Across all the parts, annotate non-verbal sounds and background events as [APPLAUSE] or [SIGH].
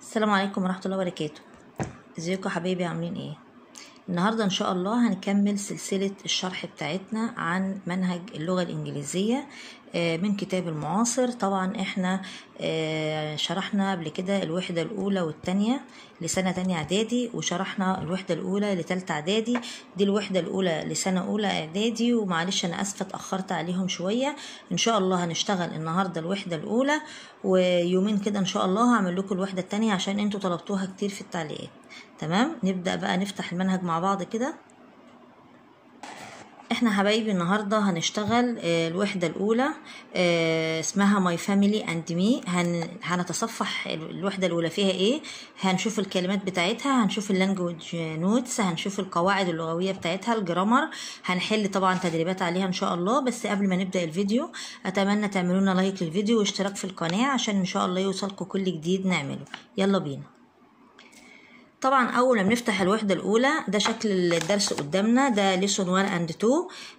السلام عليكم ورحمه الله وبركاته ازيكم حبايبي عاملين ايه النهاردة إن شاء الله هنكمل سلسلة الشرح بتاعتنا عن منهج اللغة الإنجليزية آه، من كتاب المعاصر طبعا احنا آه، شرحنا قبل كده الوحدة الأولى والتانية لسنة تانية إعدادي وشرحنا الوحدة الأولى لتالتة إعدادي دي الوحدة الأولى لسنة أولى إعدادي ومعلش أنا آسفة اتأخرت عليهم شوية إن شاء الله هنشتغل النهاردة الوحدة الأولى ويومين كده إن شاء الله هعمل لكم الوحدة التانية عشان انتوا طلبتوها كتير في التعليقات تمام نبدأ بقى نفتح المنهج مع بعض كده احنا حبايبي النهارده هنشتغل آه، الوحده الاولى آه، اسمها ماي فاميلي اند مي هنتصفح الوحده الاولى فيها ايه هنشوف الكلمات بتاعتها هنشوف اللانجوج نوتس هنشوف القواعد اللغويه بتاعتها الجرامر هنحل طبعا تدريبات عليها ان شاء الله بس قبل ما نبدا الفيديو اتمنى تعملونا لايك للفيديو واشتراك في القناه عشان ان شاء الله يوصلكم كل جديد نعمله يلا بينا طبعا اول ما بنفتح الوحده الاولى ده شكل الدرس قدامنا ده ليسون 1 اند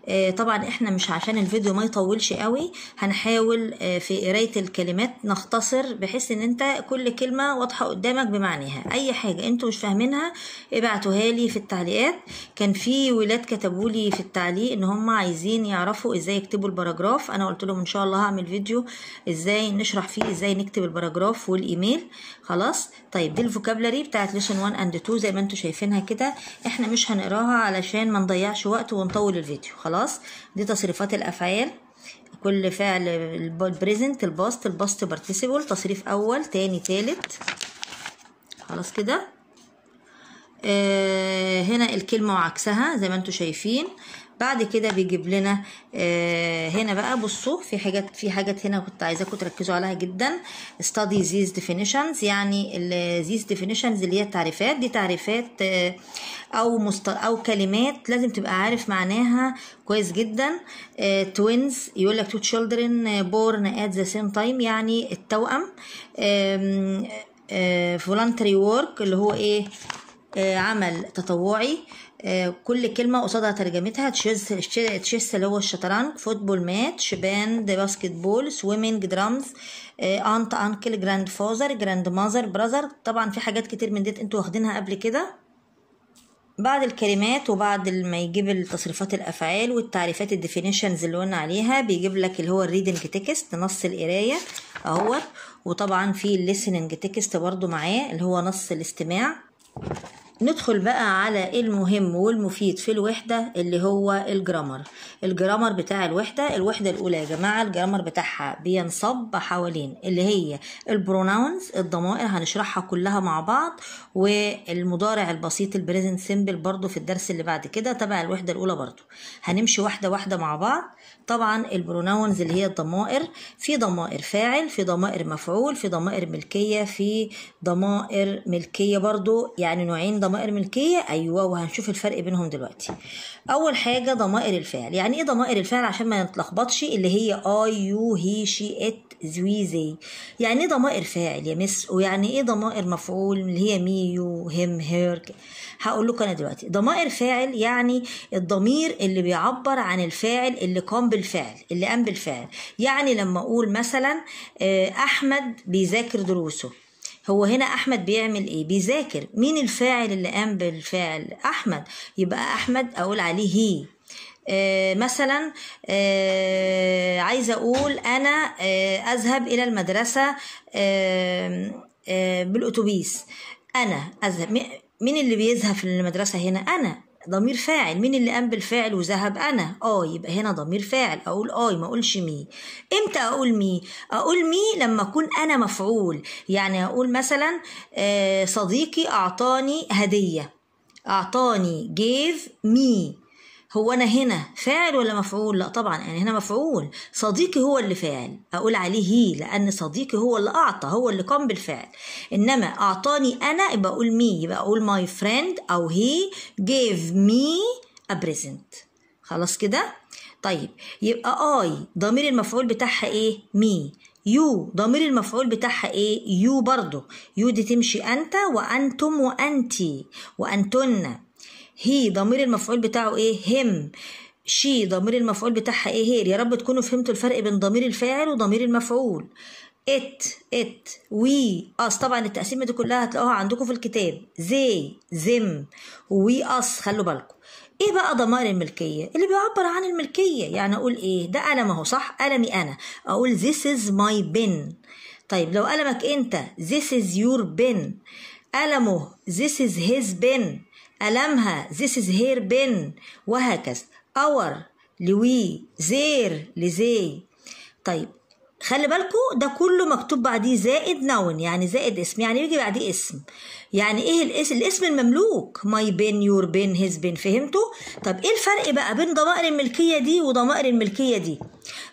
2 طبعا احنا مش عشان الفيديو ما يطولش قوي هنحاول آه، في قرايه الكلمات نختصر بحيث ان انت كل كلمه واضحه قدامك بمعناها اي حاجه انتوا مش فاهمينها ابعتوها لي في التعليقات كان في ولاد كتبوا لي في التعليق ان هم عايزين يعرفوا ازاي يكتبوا البراجراف انا قلت لهم ان شاء الله هعمل فيديو ازاي نشرح فيه ازاي نكتب البراجراف والايميل خلاص طيب دي الفوكابلري بتاعت ليسون 1 1 اند 2 زي ما انتم شايفينها كده احنا مش هنقراها علشان ما نضيعش وقت ونطول الفيديو خلاص دي تصريفات الافعال كل فعل البريزنت الباست الباست بارتيسيبل تصريف اول تاني تالت خلاص كده آه، هنا الكلمة وعكسها زي ما انتم شايفين بعد كده بيجيب لنا آه، هنا بقى بصوا في حاجات في حاجات هنا كنت عايزاكم تركزوا عليها جدا study these definitions يعني these definitions اللي هي التعريفات دي تعريفات آه، او مست او كلمات لازم تبقى عارف معناها كويس جدا توينز يقول لك تو children بورن ات ذا سيم تايم يعني التوأم voluntary work اللي هو ايه آه، عمل تطوعي آه، كل كلمة قصادها ترجمتها تشيس تشيس اللي هو الشطرنج فوتبول ماتش باند باسكت بول سويمنج درامز آه، انت انكل جراند فازر جراند ماذر براذر طبعا في حاجات كتير من ديت انتوا واخدينها قبل كده بعد الكلمات وبعد ما يجيب التصريفات الافعال والتعريفات الديفينيشنز اللي قلنا عليها بيجيب لك اللي هو الريدنج تكست نص القرايه اهوت وطبعا في الليسننج تكست برضو معاه اللي هو نص الاستماع ندخل بقى على المهم والمفيد في الوحدة اللي هو الجرامر الجرامر بتاع الوحدة الوحدة الأولى يا جماعة الجرامر بتاعها بينصب حوالين اللي هي البروناونز الضمائر هنشرحها كلها مع بعض والمضارع البسيط البريزنت سيمبل برضو في الدرس اللي بعد كده تبع الوحدة الأولى برضو هنمشي واحدة واحدة مع بعض طبعا البروناونز اللي هي الضمائر في ضمائر فاعل في ضمائر مفعول في ضمائر ملكية في ضمائر ملكية برضو يعني نوعين ضمائر ضمائر ملكيه ايوه وهنشوف الفرق بينهم دلوقتي اول حاجه ضمائر الفعل يعني ايه ضمائر الفعل عشان ما نتلخبطش اللي هي اي يو هي شي ات زوي زي يعني ايه ضمائر فاعل يا مس ويعني ايه ضمائر مفعول اللي هي مي يو هيم هير هقول لكم انا دلوقتي ضمائر فاعل يعني الضمير اللي بيعبر عن الفاعل اللي قام بالفعل اللي قام بالفعل يعني لما اقول مثلا آه، احمد بيذاكر دروسه هو هنا احمد بيعمل ايه بيذاكر مين الفاعل اللي قام بالفعل احمد يبقى احمد اقول عليه هي آه، مثلا آه، عايزه اقول انا آه، اذهب الى المدرسه بالاتوبيس انا اذهب مين اللي بيذهب للمدرسه هنا انا ضمير فاعل مين اللي قام بالفعل وذهب انا اه يبقى هنا ضمير فاعل اقول اي ما اقولش مي امتى اقول مي اقول مي لما اكون انا مفعول يعني اقول مثلا آه، صديقي اعطاني هديه اعطاني gave me هو انا هنا فاعل ولا مفعول لا طبعا يعني هنا مفعول صديقي هو اللي فاعل اقول عليه هي لان صديقي هو اللي اعطى هو اللي قام بالفعل انما اعطاني انا يبقى اقول مي يبقى اقول ماي فريند او هي جيف مي ا بريزنت خلاص كده طيب يبقى اي ضمير المفعول بتاعها ايه مي يو ضمير المفعول بتاعها ايه يو برضه يو دي تمشي انت وانتم وانتي وانتن هي ضمير المفعول بتاعه ايه هم شي ضمير المفعول بتاعها ايه هير يا رب تكونوا فهمتوا الفرق بين ضمير الفاعل وضمير المفعول ات ات وي اس طبعا التقسيمه دي كلها هتلاقوها عندكم في الكتاب زي زم وي اس خلوا بالكم ايه بقى ضمائر الملكيه اللي بيعبر عن الملكيه يعني اقول ايه ده قلم اهو صح قلمي انا اقول this is my pen طيب لو قلمك انت this is your pen قلمه this is his pen ألمها this is her bin وهكذا our لوي زير لزي طيب خلي بالكو ده كله مكتوب بعديه زائد نون يعني زائد اسم يعني بيجي بعديه اسم يعني ايه الاسم الاسم المملوك ماي بين يور بين هيز بين فهمتوا طب ايه الفرق بقى بين ضمائر الملكيه دي وضمائر الملكيه دي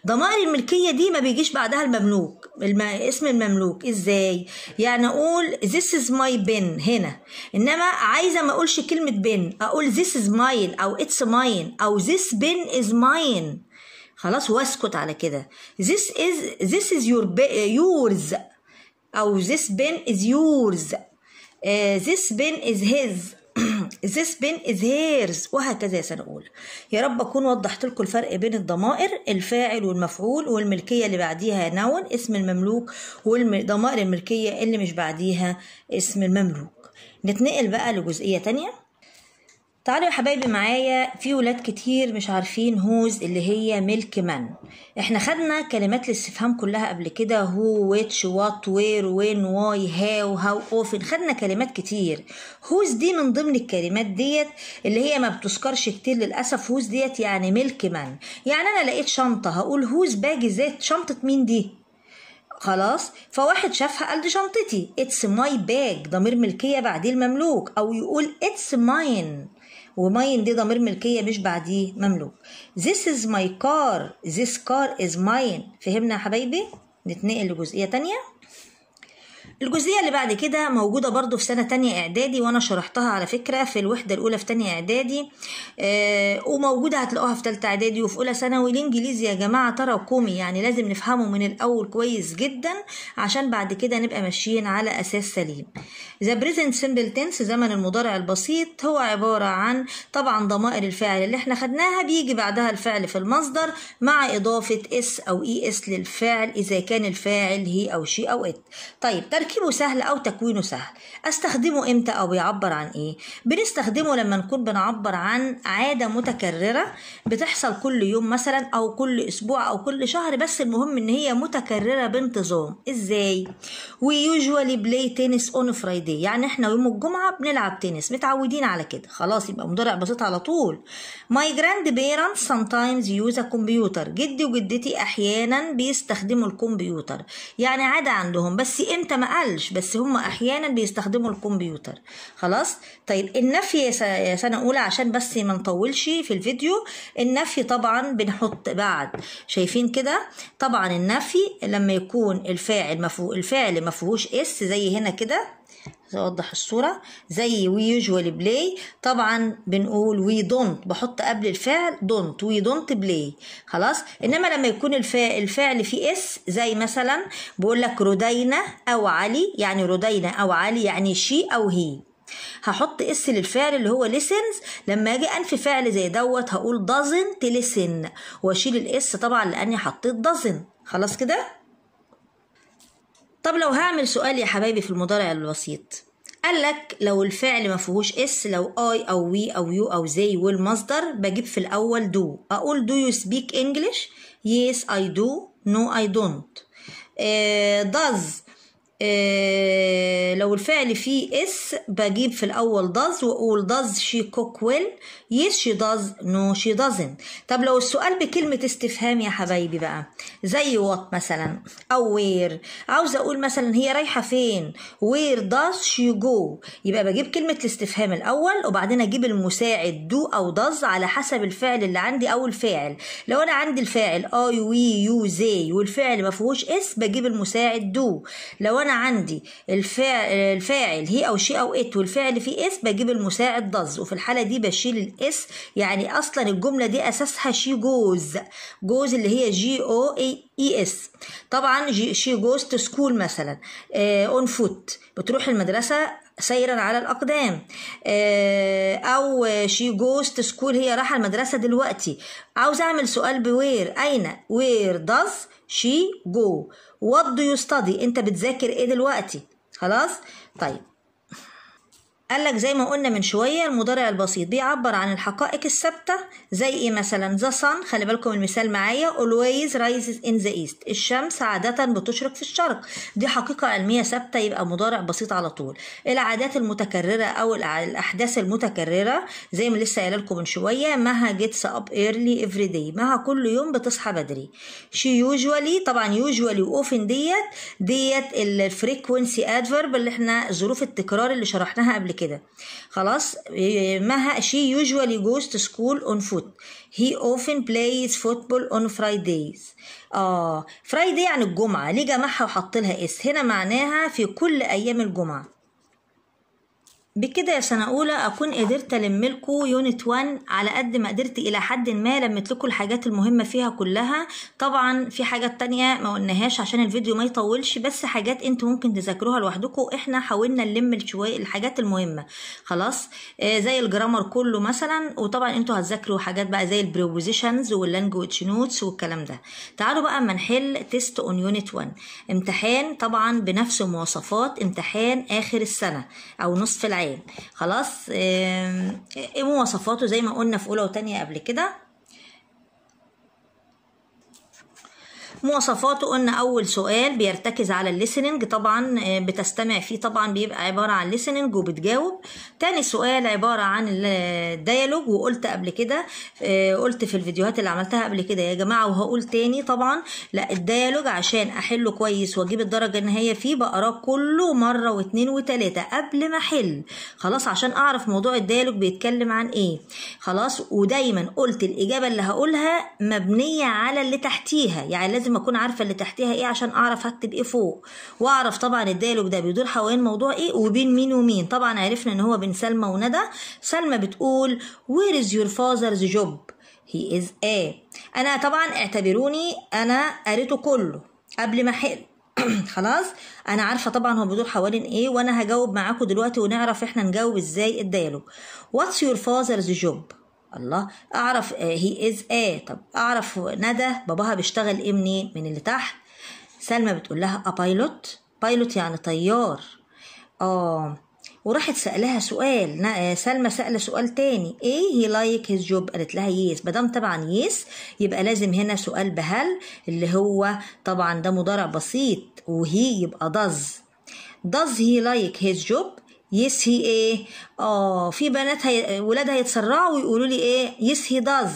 ضمائر الملكيه دي ما بيجيش بعدها المملوك الم... اسم المملوك ازاي يعني اقول this is my bin هنا انما عايزه ما اقولش كلمه بين اقول this is mine او it's mine او this bin is mine خلاص واسكت على كده this is this is your yours او this pen is yours uh, this pen is his [CLEARS THROAT] this pen is hers وهكذا يا سنة يا رب أكون وضحت لكم الفرق بين الضمائر الفاعل والمفعول والملكية اللي بعديها نون اسم المملوك والضمائر الملكية اللي مش بعديها اسم المملوك نتنقل بقى لجزئية تانية تعالوا يا حبايبي معايا في ولاد كتير مش عارفين هوز اللي هي ملك من احنا خدنا كلمات الاستفهام كلها قبل كده هو ويتش وات وير وين واي هاو هاو اوفن خدنا كلمات كتير هوز دي من ضمن الكلمات ديت اللي هي ما بتذكرش كتير للاسف هوز ديت يعني ملك من يعني انا لقيت شنطه هقول هوز باج ذات شنطه مين دي خلاص فواحد شافها قال دي شنطتي اتس ماي باج ضمير ملكيه بعديه المملوك او يقول اتس ماين وماين دي ضمير ملكية مش بعديه مملوك this is my car this car is mine فهمنا يا حبايبي نتنقل لجزئية تانية الجزئية اللي بعد كده موجودة برضو في سنة تانية إعدادي وأنا شرحتها على فكرة في الوحدة الأولى في تانية إعدادي آه وموجودة هتلاقوها في تالتة إعدادي وفي أولى ثانوي الإنجليزي يا جماعة تراكمي يعني لازم نفهمه من الأول كويس جدا عشان بعد كده نبقى ماشيين على أساس سليم The present simple tense زمن المضارع البسيط هو عبارة عن طبعا ضمائر الفعل اللي احنا خدناها بيجي بعدها الفعل في المصدر مع إضافة اس أو اي e اس للفعل إذا كان الفاعل هي أو شي أو ات طيب تركيبه سهل أو تكوينه سهل أستخدمه إمتى أو بيعبر عن إيه بنستخدمه لما نكون بنعبر عن عادة متكررة بتحصل كل يوم مثلا أو كل أسبوع أو كل شهر بس المهم إن هي متكررة بانتظام إزاي We usually بلاي تنس أون Friday يعني إحنا يوم الجمعة بنلعب تنس متعودين على كده خلاص يبقى مضارع بسيط على طول ماي جراند sometimes use يوز كمبيوتر جدي وجدتي أحيانا بيستخدموا الكمبيوتر يعني عادة عندهم بس إمتى ما بيفعلش بس هم احيانا بيستخدموا الكمبيوتر خلاص طيب النفي يا سنه اولى عشان بس ما نطولش في الفيديو النفي طبعا بنحط بعد شايفين كده طبعا النفي لما يكون الفاعل مفهو الفاعل ما فيهوش اس زي هنا كده اوضح الصوره زي وي يوجوال بلاي طبعا بنقول وي دونت بحط قبل الفعل دونت وي دونت بلاي خلاص انما لما يكون الفعل, الفعل فيه اس زي مثلا بقول لك رودينا او علي يعني رودينا او علي يعني شي او هي هحط اس للفعل اللي هو listens لما اجي انفي فعل زي دوت هقول doesn't listen واشيل الاس طبعا لاني حطيت doesn't خلاص كده طب لو هعمل سؤال يا حبايبي في المضارع الوسيط قالك لو الفعل ما فيهوش اس لو اي او وي او يو او زي والمصدر بجيب في الاول دو اقول دو يو سبيك انجلش يس اي دو نو اي دونت داز آه، لو الفعل فيه اس بجيب في الاول does واقول does she cook well yes she does no she doesn't طب لو السؤال بكلمة استفهام يا حبايبي بقى زي what مثلا او where عاوزة اقول مثلا هي رايحة فين where does she go يبقى بجيب كلمة الاستفهام الاول وبعدين اجيب المساعد do او does على حسب الفعل اللي عندي او الفاعل لو انا عندي الفاعل I we you they والفعل ما فيهوش اس بجيب المساعد do لو انا انا عندي الفاعل, الفاعل هي او شي او ات والفعل فيه اس بجيب المساعد داز وفي الحاله دي بشيل الاس يعني اصلا الجمله دي اساسها شي جوز جوز اللي هي جي او اي اي اس طبعا شي جوز تو سكول مثلا اون آه فوت بتروح المدرسه سيرا على الأقدام آه، أو شي جوست سكول هي رايحة المدرسة دلوقتي عاوز أعمل سؤال بوير أين وير does she go what do you study أنت بتذاكر إيه دلوقتي خلاص طيب قال لك زي ما قلنا من شوية المضارع البسيط بيعبر عن الحقائق الثابتة زي ايه مثلا the sun خلي بالكم المثال معايا always rises in the east الشمس عادة بتشرق في الشرق دي حقيقة علمية ثابتة يبقى مضارع بسيط على طول العادات المتكررة أو الأحداث المتكررة زي ما لسه قايله لكم من شوية مها gets up early every day مها كل يوم بتصحى بدري she usually طبعا usually واوفن ديت ديت الفريكونسي adverb اللي احنا ظروف التكرار اللي شرحناها قبل كده خلاص آه، مها she usually goes to school on foot he often plays football on Fridays اه فرايداي يعني الجمعة ليه جمعها وحط لها اس هنا معناها في كل ايام الجمعة بكده يا سنة أولى أكون قدرت لكم يونت 1 على قد ما قدرت إلى حد ما لكم الحاجات المهمة فيها كلها طبعا في حاجات تانية ما قلناهاش عشان الفيديو ما يطولش بس حاجات انتوا ممكن تذاكروها لوحدكم احنا حاولنا نلم شوية الحاجات المهمة خلاص آه زي الجرامر كله مثلا وطبعا انتوا هتذاكروا حاجات بقى زي البروبوزيشنز واللانجوج نوتس والكلام ده تعالوا بقى اما نحل تيست اون يونت 1 امتحان طبعا بنفس مواصفات امتحان آخر السنة أو نصف العام خلاص ايه مواصفاته زي ما قلنا في اولى وثانيه قبل كده مواصفاته قلنا اول سؤال بيرتكز على الليسننج طبعا آه، بتستمع فيه طبعا بيبقى عباره عن ليسننج وبتجاوب تاني سؤال عباره عن الديالوج وقلت قبل كده آه، قلت في الفيديوهات اللي عملتها قبل كده يا جماعه وهقول تاني طبعا لا الديالوج عشان احله كويس واجيب الدرجه النهائيه فيه بقراه كله مره واتنين وتلاته قبل ما احل خلاص عشان اعرف موضوع الديالوج بيتكلم عن ايه خلاص ودايما قلت الاجابه اللي هقولها مبنيه على اللي تحتيها يعني لازم لازم اكون عارفه اللي تحتها ايه عشان اعرف هكتب ايه فوق واعرف طبعا الديالوج ده بيدور حوالين موضوع ايه وبين مين ومين طبعا عرفنا ان هو بين سلمى وندى سلمى بتقول وير از يور فاذرز جوب هي از ايه انا طبعا اعتبروني انا قريته كله قبل ما حل [CLEARS THROAT] خلاص انا عارفه طبعا هو بيدور حوالين ايه وانا هجاوب معاكم دلوقتي ونعرف احنا نجاوب ازاي الديالوج واتس يور فاذرز جوب الله اعرف هي از ايه طب اعرف ندى باباها بيشتغل ايه منين من اللي تحت سلمى بتقول لها ا بايلوت بايلوت يعني طيار اه وراحت سألها سؤال آه، سلمى سأل سؤال تاني ايه هي لايك هيز جوب قالت لها يس ما طبعا يس يبقى لازم هنا سؤال بهل اللي هو طبعا ده مضارع بسيط وهي يبقى داز داز هي لايك هيز جوب يس هي ايه اه في بنات هي... ولادها يتسرعوا ويقولوا لي ايه يس هي داز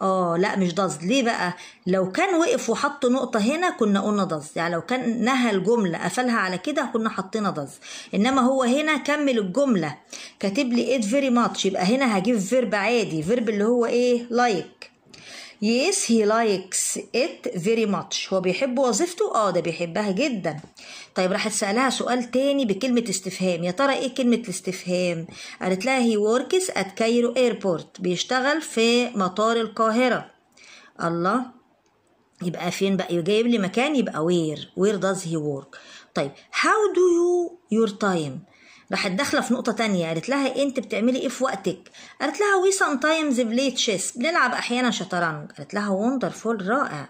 اه لا مش داز ليه بقى لو كان وقف وحط نقطة هنا كنا قلنا داز يعني لو كان نهى الجملة قفلها على كده كنا حطينا داز انما هو هنا كمل الجملة كاتب لي ات فيري ماتش يبقى هنا هجيب فيرب عادي فيرب اللي هو ايه لايك يس هي لايكس it very much هو بيحب وظيفته اه ده بيحبها جدا طيب راحت سالها سؤال تاني بكلمه استفهام يا ترى ايه كلمه الاستفهام قالت لها هي works at كايرو ايربورت بيشتغل في مطار القاهره الله يبقى فين بقى جايب لي مكان يبقى وير وير does he work طيب how do you your time راحت داخله في نقطه تانية قالت لها انت بتعملي ايه في وقتك قالت لها وي سام تايمز بلاي تشيس بنلعب احيانا شطرنج قالت لها وندرفول رائع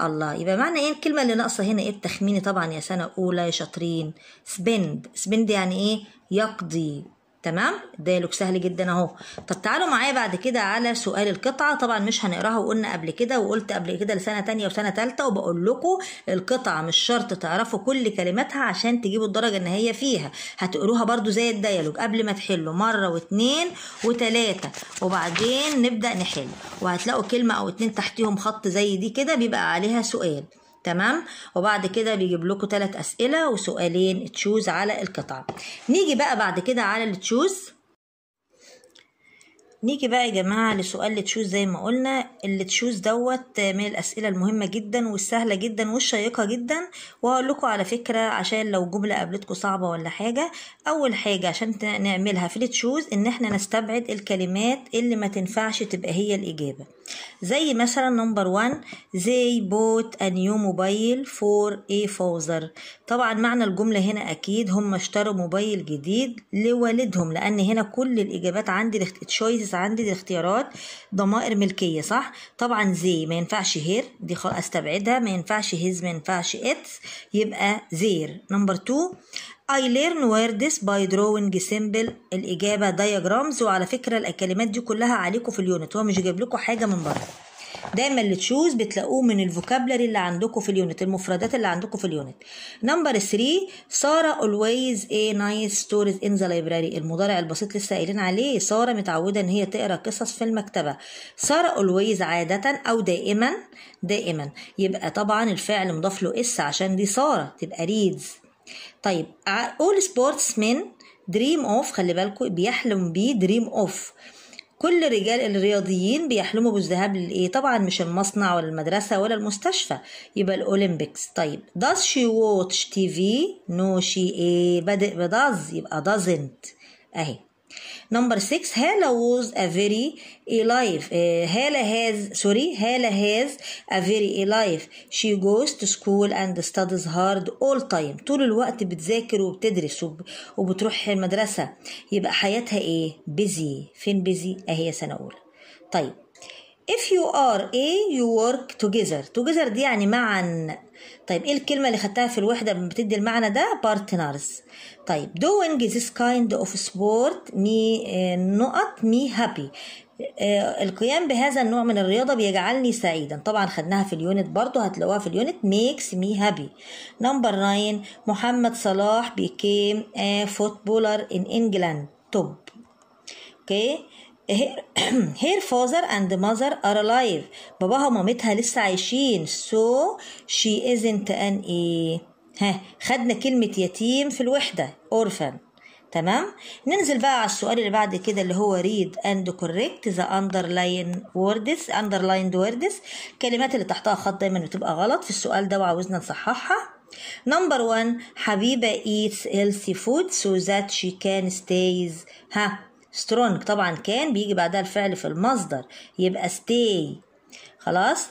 الله يبقى معنى ايه الكلمه اللي ناقصه هنا ايه بتخميني طبعا يا سنه اولى يا شاطرين سبند سبند يعني ايه يقضي تمام ديالوج سهل جدا اهو طب تعالوا معايا بعد كده على سؤال القطعه طبعا مش هنقراها وقلنا قبل كده وقلت قبل كده لسنه تانية وسنه تالتة وبقول لكم القطعه مش شرط تعرفوا كل كلماتها عشان تجيبوا الدرجه ان هي فيها هتقروها برده زي الديالوج قبل ما تحلوا مره واتنين وتلاته وبعدين نبدا نحل وهتلاقوا كلمه او اتنين تحتيهم خط زي دي كده بيبقى عليها سؤال تمام وبعد كده بيجيب لكم ثلاث اسئله وسؤالين تشوز على القطعه نيجي بقى بعد كده على التشوز نيجي بقى يا جماعه لسؤال التشوز زي ما قلنا التشوز دوت من الاسئله المهمه جدا والسهله جدا والشيقه جدا وهقول لكم على فكره عشان لو جمله قابلتكم صعبه ولا حاجه اول حاجه عشان نعملها في التشوز ان احنا نستبعد الكلمات اللي ما تنفعش تبقى هي الاجابه زي مثلا نمبر 1 they bought a new mobile for a father طبعا معنى الجملة هنا أكيد هم اشتروا موبايل جديد لوالدهم لأن هنا كل الإجابات عندي التشويسز عندي الاختيارات ضمائر ملكية صح طبعا زي ما ينفعش هير دي أستبعدها ما ينفعش هيز ما ينفعش اتس يبقى زير نمبر 2 I learn words by drawing simple الإجابة diagrams وعلى فكرة الكلمات دي كلها عليكم في اليونت هو مش جايب لكم حاجة من بره دايما اللي تشوز بتلاقوه من الفوكابلري اللي عندكم في اليونت المفردات اللي عندكم في اليونت نمبر 3 ساره always a nice stories in the library المضارع البسيط لسه قايلين عليه ساره متعوده ان هي تقرا قصص في المكتبه ساره always عاده او دائما دائما يبقى طبعا الفعل مضاف له اس عشان دي ساره تبقى reads طيب آه، all sports men دريم اوف خلي بالكم بيحلم بيه دريم اوف كل رجال الرياضيين بيحلموا بالذهاب للايه طبعا مش المصنع ولا المدرسه ولا المستشفى يبقى الاولمبيكس طيب does she watch TV no she ايه بدأ بداز يبقى doesn't اهي نمبر 6 هالة was a very alive هالة has sorry هالة has a very alive she goes to school and studies hard all time طول الوقت بتذاكر وبتدرس وبتروح المدرسة يبقى حياتها ايه busy فين busy اهي سنة أولى طيب if you are a you work together together دي يعني معا طيب ايه الكلمه اللي خدتها في الوحده بتدي المعنى ده بارتنرز طيب doing this kind of sport me آه، نقط me happy آه، القيام بهذا النوع من الرياضه بيجعلني سعيدا طبعا خدناها في اليونت برضو هتلاقوها في اليونت ميكس مي هابي نمبر 9 محمد صلاح became a footballer in England توب اوكي هير [CLEARS THROAT] father and mother are alive باباها ومامتها لسه عايشين so she isn't an اي ها خدنا كلمة يتيم في الوحدة orphan تمام ننزل بقى على السؤال اللي بعد كده اللي هو read and correct the اندرلاين words underlined words الكلمات اللي تحتها خط دايما بتبقى غلط في السؤال ده وعاوزنا نصححها نمبر 1 حبيبة eats healthy food so that she can stays ها strong طبعا كان بيجي بعدها الفعل في المصدر يبقى stay خلاص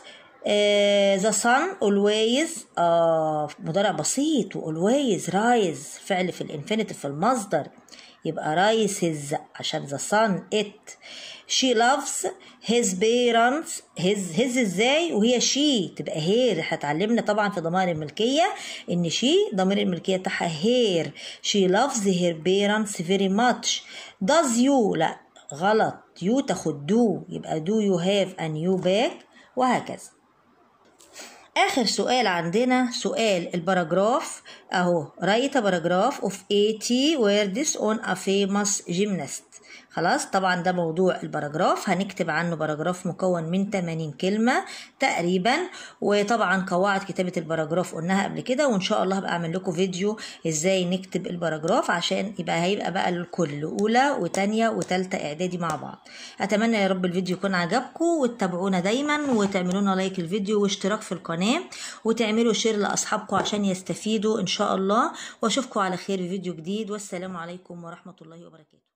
ذا آه، sun always آه مضارع بسيط و always rise فعل في الانفينيتيف في المصدر يبقى رايس هز عشان ذا صن ات شي لافز هيز بيرنتس هيز هيز ازاي وهي شي تبقى هير احنا اتعلمنا طبعا في ضمائر الملكيه ان شي ضمير الملكيه بتاعها هير شي لافز هير بيرنتس فيري ماتش داز يو لا غلط يو تاخد دو يبقى دو يو هاف ان يو باك وهكذا اخر سؤال عندنا سؤال الباراجراف اهو رايت باراجراف paragraph of 80 words on a famous gymnast خلاص طبعا ده موضوع الباراجراف هنكتب عنه باراجراف مكون من 80 كلمه تقريبا وطبعا قواعد كتابه الباراجراف قلناها قبل كده وان شاء الله هبقى اعمل لكم فيديو ازاي نكتب الباراجراف عشان يبقى هيبقى بقى الكل اولى وتانية وتالتة اعدادي مع بعض اتمنى يا رب الفيديو يكون عجبكم وتتابعونا دايما وتعملونا لايك الفيديو واشتراك في القناه تمام وتعملوا شير لاصحابكم عشان يستفيدوا ان شاء الله واشوفكم على خير في فيديو جديد والسلام عليكم ورحمه الله وبركاته